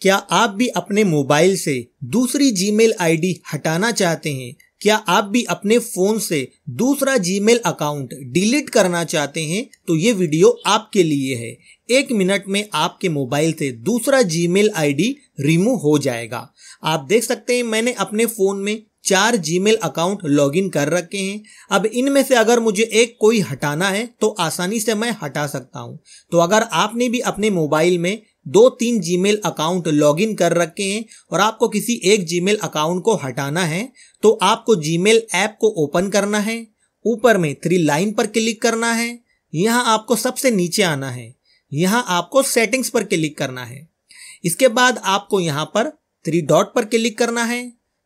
क्या आप भी अपने मोबाइल से दूसरी जीमेल आईडी हटाना चाहते हैं क्या आप भी अपने फोन से दूसरा जीमेल अकाउंट डिलीट करना चाहते हैं तो ये वीडियो आपके लिए है एक मिनट में आपके मोबाइल से दूसरा जीमेल आईडी रिमूव हो जाएगा आप देख सकते हैं मैंने अपने फोन में चार जीमेल अकाउंट लॉगिन कर रखे हैं अब इनमें से अगर मुझे एक कोई हटाना है तो आसानी से मैं हटा सकता हूं तो अगर आपने भी अपने मोबाइल में दो तीन जीमेल अकाउंट लॉगिन कर रखे हैं और आपको किसी एक जीमेल अकाउंट को हटाना है तो आपको जीमेल ऐप को ओपन करना है ऊपर में थ्री लाइन पर क्लिक करना है यहाँ आपको सबसे नीचे आना है यहाँ आपको सेटिंग्स पर क्लिक करना है इसके बाद आपको यहाँ पर थ्री डॉट पर क्लिक करना है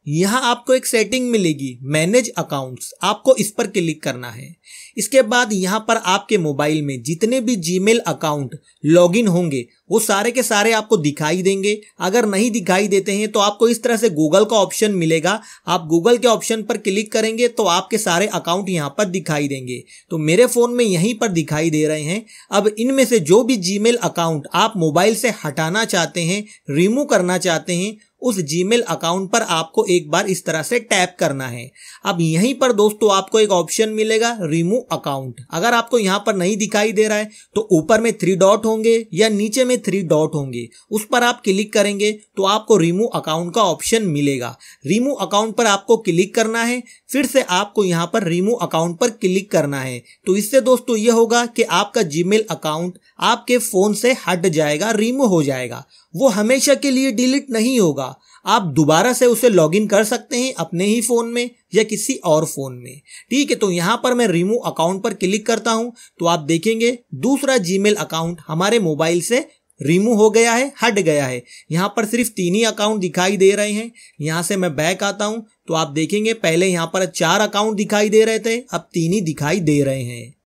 यहां आपको एक सेटिंग मिलेगी मैनेज अकाउंट्स आपको इस पर क्लिक करना है इसके बाद यहाँ पर आपके मोबाइल में जितने भी जीमेल अकाउंट लॉगिन होंगे वो सारे के सारे आपको दिखाई देंगे अगर नहीं दिखाई देते हैं तो आपको इस तरह से गूगल का ऑप्शन मिलेगा आप गूगल के ऑप्शन पर क्लिक करेंगे तो आपके सारे अकाउंट यहाँ पर दिखाई देंगे तो मेरे फ़ोन में यहीं पर दिखाई दे रहे हैं अब इनमें से जो भी जीमेल अकाउंट आप मोबाइल से हटाना चाहते हैं रिमूव करना चाहते हैं उस जीमेल अकाउंट पर आपको एक बार इस तरह से टैप करना है अब यहीं पर दोस्तों आपको एक ऑप्शन मिलेगा रिमूव अकाउंट अगर आपको यहां पर नहीं दिखाई दे रहा है तो ऊपर में थ्री डॉट होंगे या नीचे में थ्री डॉट होंगे उस पर आप क्लिक करेंगे तो आपको रिमूव अकाउंट का ऑप्शन मिलेगा रिमूव अकाउंट पर आपको क्लिक करना है फिर से आपको यहाँ पर रिमूव अकाउंट पर क्लिक करना है तो इससे दोस्तों ये होगा कि आपका जीमेल अकाउंट आपके फोन से हट जाएगा रिमूव हो जाएगा वो हमेशा के लिए डिलीट नहीं होगा आप दोबारा से उसे लॉगिन कर सकते हैं अपने ही फ़ोन में या किसी और फ़ोन में ठीक है तो यहाँ पर मैं रिमूव अकाउंट पर क्लिक करता हूँ तो आप देखेंगे दूसरा जीमेल अकाउंट हमारे मोबाइल से रिमूव हो गया है हट गया है यहाँ पर सिर्फ तीन ही अकाउंट दिखाई दे रहे हैं यहां से मैं बैक आता हूं तो आप देखेंगे पहले यहाँ पर चार अकाउंट दिखाई दे रहे थे अब तीन ही दिखाई दे रहे हैं